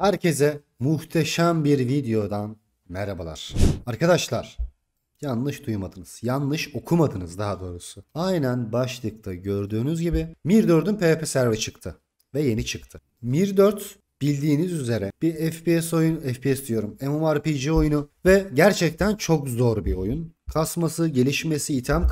Herkese muhteşem bir videodan merhabalar. Arkadaşlar yanlış duymadınız. Yanlış okumadınız daha doğrusu. Aynen başlıkta gördüğünüz gibi Mir 4'ün PvP server çıktı ve yeni çıktı. Mir 4 bildiğiniz üzere bir FPS oyun, FPS diyorum MMORPG oyunu ve gerçekten çok zor bir oyun. Kasması, gelişmesi, item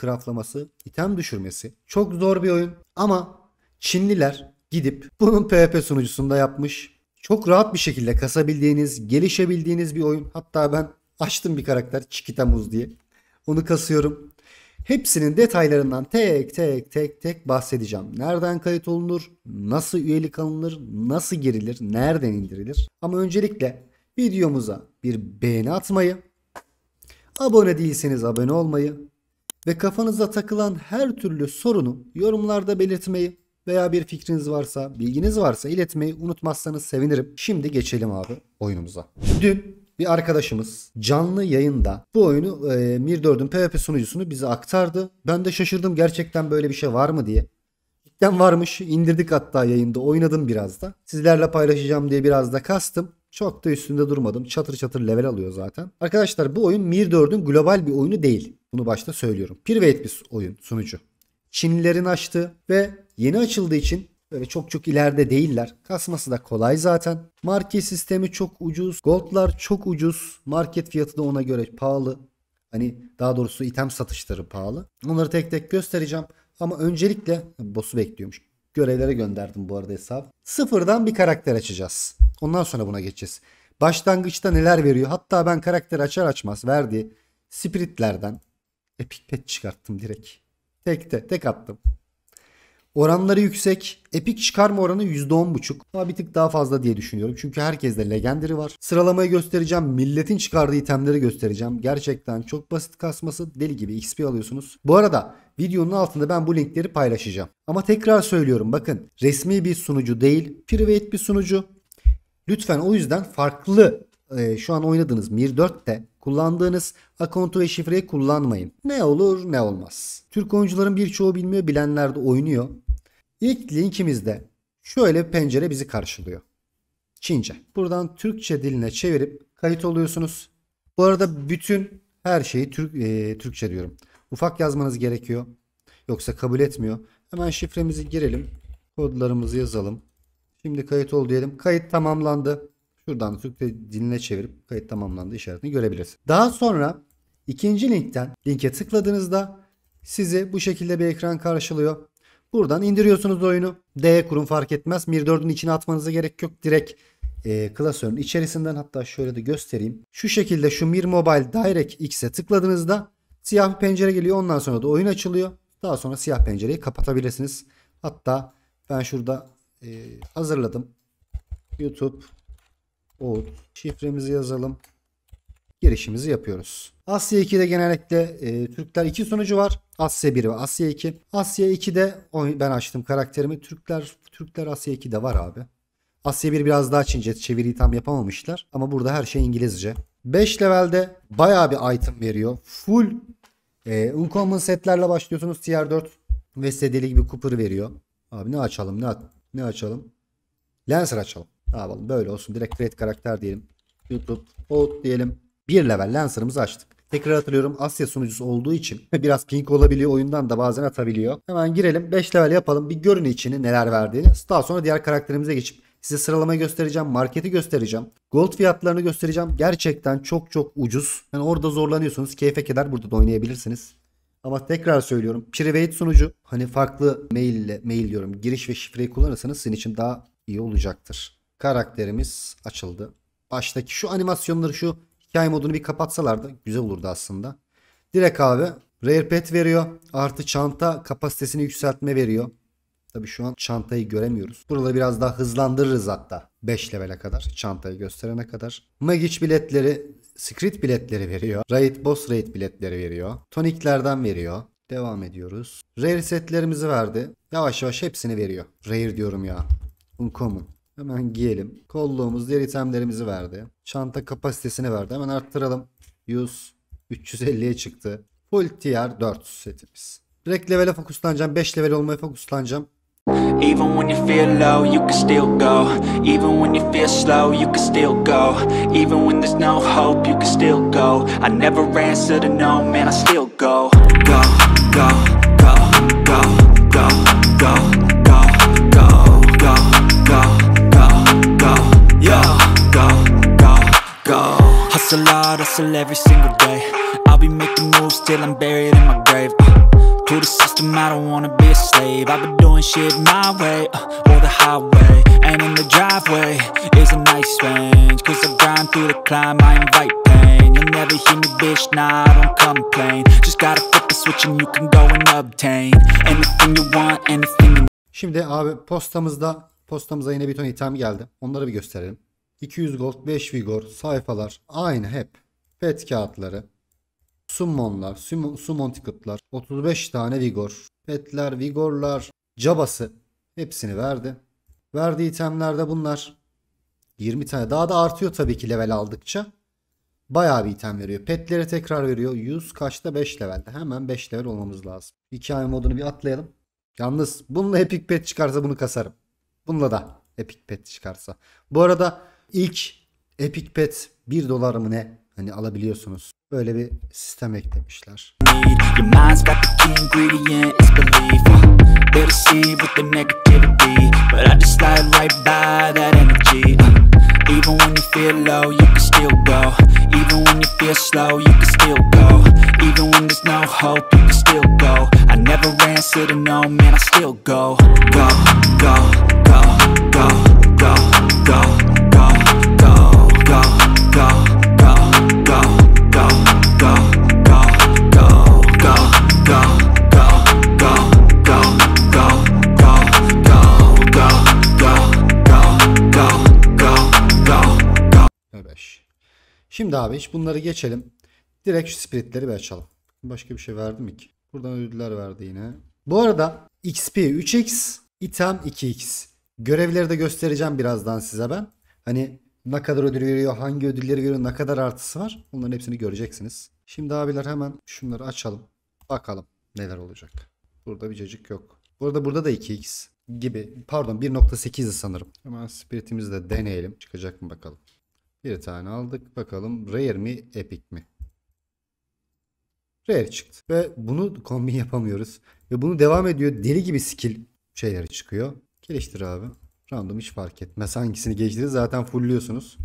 craftlaması, item düşürmesi çok zor bir oyun ama Çinliler gidip bunun PvP sunucusunda yapmış çok rahat bir şekilde kasabildiğiniz, gelişebildiğiniz bir oyun. Hatta ben açtım bir karakter Chiquita Muz diye. Onu kasıyorum. Hepsinin detaylarından tek tek tek tek bahsedeceğim. Nereden kayıt olunur, nasıl üyelik alınır, nasıl girilir, nereden indirilir. Ama öncelikle videomuza bir beğeni atmayı, abone değilseniz abone olmayı ve kafanıza takılan her türlü sorunu yorumlarda belirtmeyi veya bir fikriniz varsa, bilginiz varsa iletmeyi unutmazsanız sevinirim. Şimdi geçelim abi oyunumuza. Dün bir arkadaşımız canlı yayında bu oyunu e, Mir 4'ün PvP sunucusunu bize aktardı. Ben de şaşırdım gerçekten böyle bir şey var mı diye. İlkten varmış indirdik hatta yayında oynadım biraz da. Sizlerle paylaşacağım diye biraz da kastım. Çok da üstünde durmadım. Çatır çatır level alıyor zaten. Arkadaşlar bu oyun Mir 4'ün global bir oyunu değil. Bunu başta söylüyorum. Private bir oyun sunucu. Çinlilerin açtığı ve Yeni açıldığı için böyle çok çok ileride değiller. Kasması da kolay zaten. Market sistemi çok ucuz. Goldlar çok ucuz. Market fiyatı da ona göre pahalı. Hani daha doğrusu item satışları pahalı. Onları tek tek göstereceğim. Ama öncelikle boss'u bekliyormuş. Görevlere gönderdim bu arada hesap. Sıfırdan bir karakter açacağız. Ondan sonra buna geçeceğiz. Başlangıçta neler veriyor? Hatta ben karakter açar açmaz verdiği spiritlerden epic pet çıkarttım direkt. Tek de tek attım. Oranları yüksek. Epic çıkarma oranı %10.5 ama bir tık daha fazla diye düşünüyorum. Çünkü herkeste Legendary var. Sıralamayı göstereceğim. Milletin çıkardığı itemleri göstereceğim. Gerçekten çok basit kasması. Deli gibi XP alıyorsunuz. Bu arada videonun altında ben bu linkleri paylaşacağım. Ama tekrar söylüyorum bakın resmi bir sunucu değil. Private bir sunucu. Lütfen o yüzden farklı e, şu an oynadığınız Mir 4'te Kullandığınız akontu ve şifreyi kullanmayın. Ne olur ne olmaz. Türk oyuncuların birçoğu bilmiyor bilenler de oynuyor. İlk linkimizde şöyle bir pencere bizi karşılıyor. Çince. Buradan Türkçe diline çevirip kayıt oluyorsunuz. Bu arada bütün her şeyi Türk, e, Türkçe diyorum. Ufak yazmanız gerekiyor. Yoksa kabul etmiyor. Hemen şifremizi girelim. Kodlarımızı yazalım. Şimdi kayıt ol diyelim. Kayıt tamamlandı. Şuradan Türkçe diline çevirip kayıt tamamlandı işaretini görebilirsin. Daha sonra ikinci linkten linke tıkladığınızda sizi bu şekilde bir ekran karşılıyor. Buradan indiriyorsunuz oyunu. D kurum fark etmez. Mir 4'ün içine atmanıza gerek yok. Direkt e, klasörün içerisinden hatta şöyle de göstereyim. Şu şekilde şu Mir Mobile Direct X'e tıkladığınızda siyah bir pencere geliyor. Ondan sonra da oyun açılıyor. Daha sonra siyah pencereyi kapatabilirsiniz. Hatta ben şurada e, hazırladım. YouTube Oğuz. Şifremizi yazalım. Girişimizi yapıyoruz. Asya 2'de genellikle e, Türkler 2 sonucu var. Asya 1 ve Asya 2. Asya 2'de ben açtım karakterimi. Türkler Türkler Asya 2'de var abi. Asya 1 biraz daha Çince çeviriyi tam yapamamışlar. Ama burada her şey İngilizce. 5 levelde bayağı bir item veriyor. Full e, uncommon setlerle başlıyorsunuz. Tier 4 ve sedeli gibi Cooper veriyor. Abi ne açalım ne, ne açalım? Lancer açalım. Ne yapalım böyle olsun. Direkt create karakter diyelim. YouTube out diyelim. Bir level Lancer'ımızı açtık. Tekrar hatırlıyorum Asya sunucusu olduğu için biraz pink olabiliyor oyundan da bazen atabiliyor. Hemen girelim 5 level yapalım bir görün içini neler verdiğini. Daha sonra diğer karakterimize geçip size sıralama göstereceğim. Marketi göstereceğim. Gold fiyatlarını göstereceğim. Gerçekten çok çok ucuz. Yani orada zorlanıyorsunuz. Keyfe keder burada da oynayabilirsiniz. Ama tekrar söylüyorum. Private sunucu hani farklı mail ile mail diyorum. Giriş ve şifreyi kullanırsanız sizin için daha iyi olacaktır karakterimiz açıldı. Baştaki şu animasyonları şu hikaye modunu bir kapatsalardı güzel olurdu aslında. Direkt abi rare pet veriyor. Artı çanta kapasitesini yükseltme veriyor. Tabi şu an çantayı göremiyoruz. Burada biraz daha hızlandırırız hatta. 5 levele kadar çantayı gösterene kadar. Magic biletleri, Secret biletleri veriyor. Raid Boss Raid biletleri veriyor. Toniklerden veriyor. Devam ediyoruz. Rare setlerimizi verdi. Yavaş yavaş hepsini veriyor. Rare diyorum ya. Uncommon. Hemen giyelim. Kolluğumuz diğer itemlerimizi verdi. Çanta kapasitesini verdi. Hemen arttıralım. 100 350'ye çıktı. Full tier 4 setimiz. Direkt level'e fokuslanacağım. 5 level olmaya fokuslanacağım. Even when you feel low, you can still go. Even when you feel slow, you can still go. Even when there's no hope, you can still go. I never answer to no man, I still go. Go, go, go, go, go, go. It's a hustle every single day I'll be making moves till I'm buried in my grave uh, To the system, I don't wanna be a slave I've been doing shit my way, uh, or the highway And in the driveway, is a nice range Cause I grind through the climb, I invite pain You'll never hear me, bitch, nah, I don't complain Just gotta flip the switch and you can go and obtain Anything you want, anything you Şimdi abi postamızda postamıza yine bir ton itham geldi. Onları bir gösterelim. 200 gold, 5 vigor, sayfalar aynı hep. Pet kağıtları, summonlar, summon, summon ticket'lar, 35 tane vigor, petler, vigorlar, cabası hepsini verdi. Verdiği itemlerde bunlar 20 tane daha da artıyor tabii ki level aldıkça. Bayağı bir item veriyor. Petlere tekrar veriyor. 100 kaçta 5 levelde. Hemen 5 level olmamız lazım. Hikaye modunu bir atlayalım. Yalnız bununla epic pet çıkarsa bunu kasarım. Bununla da epic pet çıkarsa. Bu arada İlk Epic Pet 1 dolar mı ne? Hani alabiliyorsunuz. Böyle bir sistem eklemişler. go. Go, go, go, go, go, go. Şimdi abi hiç bunları geçelim. Direkt şu spiritleri bir açalım. Başka bir şey verdi mi ki? Buradan ödüller verdi yine. Bu arada XP 3X, item 2X. Görevleri de göstereceğim birazdan size ben. Hani ne kadar ödül veriyor, hangi ödülleri veriyor, ne kadar artısı var. Bunların hepsini göreceksiniz. Şimdi abiler hemen şunları açalım. Bakalım neler olacak. Burada bir cacık yok. Burada burada da 2x gibi. Pardon 1.8'i sanırım. Hemen spiritimizi de deneyelim. Çıkacak mı bakalım. Bir tane aldık. Bakalım rare mi epic mi? Rare çıktı. Ve bunu kombin yapamıyoruz. Ve bunu devam ediyor. Deli gibi skill şeyleri çıkıyor. Geliştir abi. Random hiç fark etmez. Hangisini geliştirir zaten fullliyorsunuz.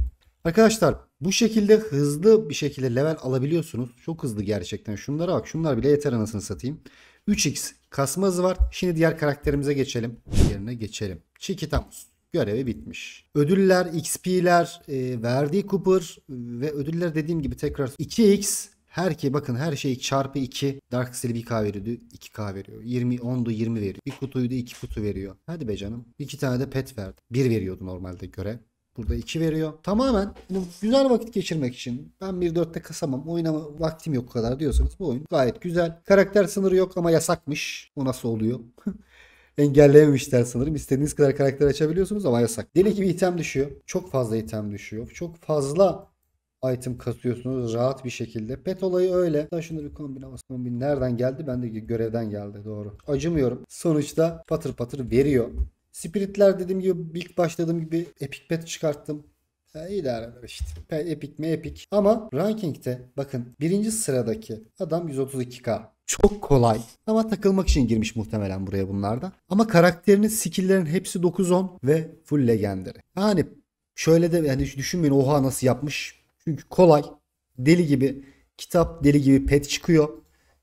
Arkadaşlar bu şekilde hızlı bir şekilde level alabiliyorsunuz. Çok hızlı gerçekten. Şunlara bak. Şunlar bile yeter anasını satayım. 3x kasma hızı var. Şimdi diğer karakterimize geçelim. Yerine geçelim. Çikitamus görevi bitmiş. Ödüller, XP'ler, e, verdiği Cooper ve ödüller dediğim gibi tekrar 2X her ki bakın her şey çarpı 2 Dark Steel 1K veriyordu 2K veriyor. 20 10'du 20 veriyor. Bir kutuyu da 2 kutu veriyor. Hadi be canım. İki tane de pet verdi. 1 veriyordu normalde göre. Burada 2 veriyor. Tamamen güzel vakit geçirmek için ben 1.4'te kasamam oynama vaktim yok kadar diyorsanız bu oyun gayet güzel. Karakter sınırı yok ama yasakmış. O nasıl oluyor? engellememişler sanırım. İstediğiniz kadar karakter açabiliyorsunuz ama yasak. Deli gibi item düşüyor. Çok fazla item düşüyor. Çok fazla item kasıyorsunuz rahat bir şekilde. Pet olayı öyle. Daha şunu bir kombine Kombin nereden geldi? Ben de görevden geldi doğru. Acımıyorum. Sonuçta patır patır veriyor. Spiritler dediğim gibi ilk başladığım gibi epic pet çıkarttım. E, idare eder işte. Epic mi epic. Ama rankingte bakın birinci sıradaki adam 132k çok kolay. Ama takılmak için girmiş muhtemelen buraya bunlarda. Ama karakterinin skill'lerin hepsi 9-10 ve full legendary. Yani şöyle de yani düşünmeyin oha nasıl yapmış. Çünkü kolay. Deli gibi kitap deli gibi pet çıkıyor.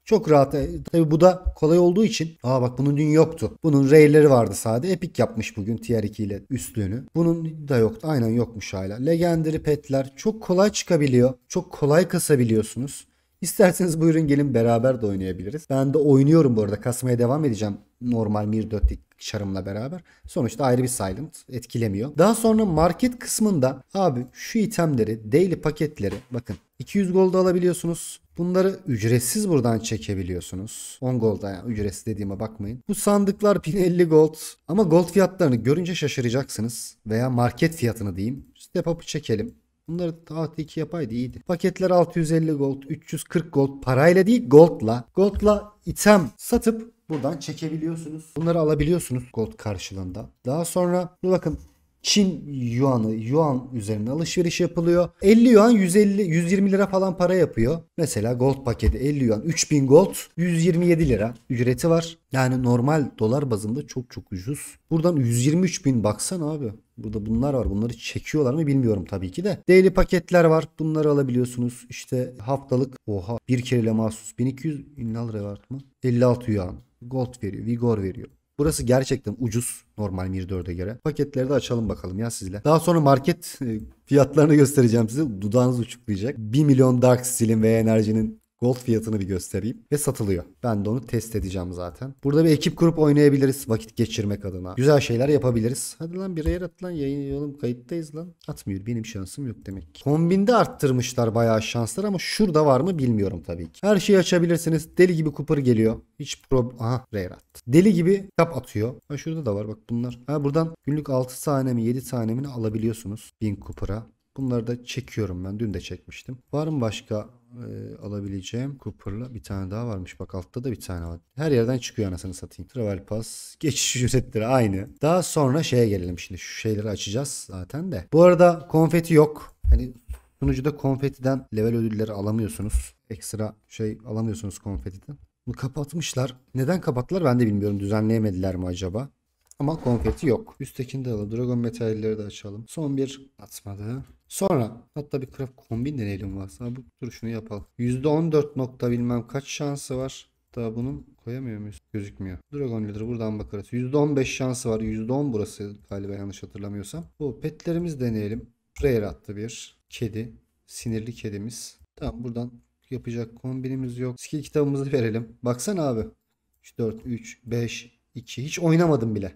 Çok rahat. E, Tabi bu da kolay olduğu için. Aa bak bunun dün yoktu. Bunun reyleri vardı sadece. Epic yapmış bugün tier 2 ile üstlüğünü. Bunun da yoktu. Aynen yokmuş hala. Legendary petler çok kolay çıkabiliyor. Çok kolay kasabiliyorsunuz. İsterseniz buyurun gelin beraber de oynayabiliriz. Ben de oynuyorum bu arada. Kasmaya devam edeceğim normal Mir 4 şarımla beraber. Sonuçta ayrı bir silent etkilemiyor. Daha sonra market kısmında abi şu itemleri, daily paketleri bakın 200 gold alabiliyorsunuz. Bunları ücretsiz buradan çekebiliyorsunuz. 10 gold yani ücretsiz dediğime bakmayın. Bu sandıklar 1050 gold ama gold fiyatlarını görünce şaşıracaksınız veya market fiyatını diyeyim. Step up'ı çekelim. Bunları tahtı iki yapaydı iyiydi. Paketler 650 gold, 340 gold parayla değil goldla. Goldla item satıp buradan çekebiliyorsunuz. Bunları alabiliyorsunuz gold karşılığında. Daha sonra bakın Çin yuanı yuan üzerine alışveriş yapılıyor. 50 yuan 150 120 lira falan para yapıyor. Mesela gold paketi 50 yuan 3000 gold 127 lira ücreti var. Yani normal dolar bazında çok çok ucuz. Buradan 123 bin baksan abi. Burada bunlar var. Bunları çekiyorlar mı bilmiyorum tabii ki de. Daily paketler var. Bunları alabiliyorsunuz. İşte haftalık oha bir kereyle mahsus 1200 lira var mı? 56 yuan. Gold veriyor. Vigor veriyor. Burası gerçekten ucuz normal Mir 4'e göre. Paketleri de açalım bakalım ya sizle. Daha sonra market e, fiyatlarını göstereceğim size. Dudağınız uçuklayacak. 1 milyon Dark Steel'in ve enerjinin Gold fiyatını bir göstereyim ve satılıyor. Ben de onu test edeceğim zaten. Burada bir ekip kurup oynayabiliriz vakit geçirmek adına. Güzel şeyler yapabiliriz. Hadi lan bir yer at lan yayınlayalım kayıttayız lan. Atmıyor benim şansım yok demek ki. Kombinde arttırmışlar bayağı şanslar ama şurada var mı bilmiyorum tabii ki. Her şeyi açabilirsiniz. Deli gibi kupır geliyor. Hiç problem. Aha rare attı. Deli gibi kap atıyor. Ha şurada da var bak bunlar. Ha buradan günlük 6 tane mi 7 tane mi alabiliyorsunuz. 1000 kupıra. Bunları da çekiyorum ben. Dün de çekmiştim. Var mı başka e, alabileceğim. Cooper'la bir tane daha varmış. Bak altta da bir tane var. Her yerden çıkıyor anasını satayım. Travel Pass. Geçiş ücretleri aynı. Daha sonra şeye gelelim şimdi. Şu şeyleri açacağız zaten de. Bu arada konfeti yok. Hani sunucuda konfetiden level ödülleri alamıyorsunuz. Ekstra şey alamıyorsunuz konfetiden. Bunu kapatmışlar. Neden kapattılar ben de bilmiyorum. Düzenleyemediler mi acaba? Ama konfeti yok. Üsttekini de alalım. Dragon metalleri de açalım. Son bir atmadı. Sonra hatta bir craft kombin deneyelim varsa. Bu duruşunu yapalım. %14 nokta bilmem kaç şansı var. Hatta bunun koyamıyor muyuz? Gözükmüyor. Dragon Leader'ı buradan bakarız. %15 şansı var. %10 burası galiba yanlış hatırlamıyorsam. Bu petlerimiz deneyelim. Prayer attı bir. Kedi. Sinirli kedimiz. Tamam buradan yapacak kombinimiz yok. Skill kitabımızı verelim. Baksana abi. 3, 4, 3, 5, 2. Hiç oynamadım bile.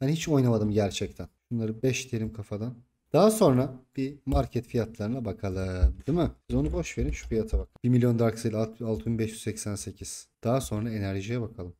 Hani hiç oynamadım gerçekten. Bunları 5 diyelim kafadan. Daha sonra bir market fiyatlarına bakalım. Değil mi? Biz onu boş verin şu fiyata bak. 1 milyon Dark Sale 6588. Daha sonra enerjiye bakalım.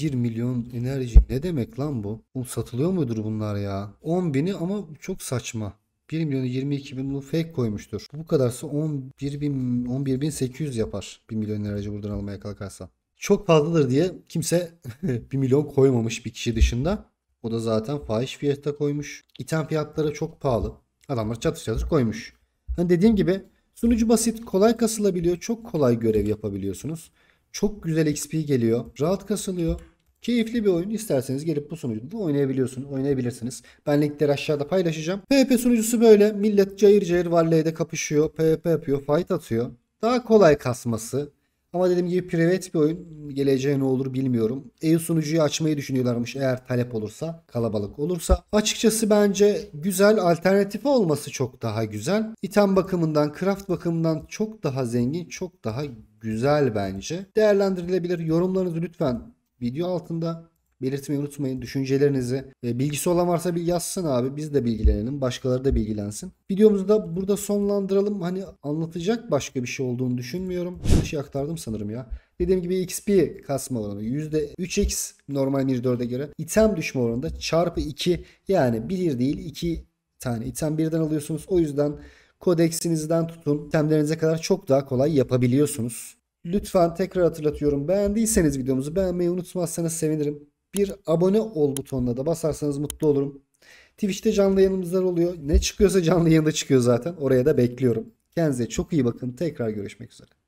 1 milyon enerji ne demek lan bu? Oğlum satılıyor mudur bunlar ya? 10 bini ama çok saçma. 1 milyonu 22 bin bunu fake koymuştur. Bu kadarsa 11 bin, 11 bin 800 yapar. 1 milyon enerji buradan almaya kalkarsa çok fazladır diye kimse 1 milyon koymamış bir kişi dışında. O da zaten fahiş fiyata koymuş. İtem fiyatları çok pahalı. Adamlar çatır çatır koymuş. Hani dediğim gibi sunucu basit, kolay kasılabiliyor. Çok kolay görev yapabiliyorsunuz. Çok güzel XP geliyor. Rahat kasılıyor. Keyifli bir oyun. İsterseniz gelip bu sunucuda da oynayabiliyorsunuz. Oynayabilirsiniz. Ben linkleri aşağıda paylaşacağım. PvP sunucusu böyle. Millet cayır cayır varleyde kapışıyor. PvP yapıyor. Fight atıyor. Daha kolay kasması ama dediğim gibi private bir oyun. Geleceğe ne olur bilmiyorum. EU sunucuyu açmayı düşünüyorlarmış eğer talep olursa, kalabalık olursa. Açıkçası bence güzel alternatifi olması çok daha güzel. İtem bakımından, craft bakımından çok daha zengin, çok daha güzel bence. Değerlendirilebilir. Yorumlarınızı lütfen video altında belirtmeyi unutmayın. Düşüncelerinizi e, bilgisi olan varsa bir yazsın abi. Biz de bilgilenelim. Başkaları da bilgilensin. Videomuzu da burada sonlandıralım. Hani anlatacak başka bir şey olduğunu düşünmüyorum. Bir şey aktardım sanırım ya. Dediğim gibi XP kasma oranı %3x normal 1.4'e göre. item düşme oranı çarpı 2 yani 1 değil 2 tane item birden alıyorsunuz. O yüzden kodeksinizden tutun itemlerinize kadar çok daha kolay yapabiliyorsunuz. Lütfen tekrar hatırlatıyorum beğendiyseniz videomuzu beğenmeyi unutmazsanız sevinirim bir abone ol butonuna da basarsanız mutlu olurum. Twitch'te canlı yayınımızlar oluyor. Ne çıkıyorsa canlı yayında çıkıyor zaten. Oraya da bekliyorum. Kendinize çok iyi bakın. Tekrar görüşmek üzere.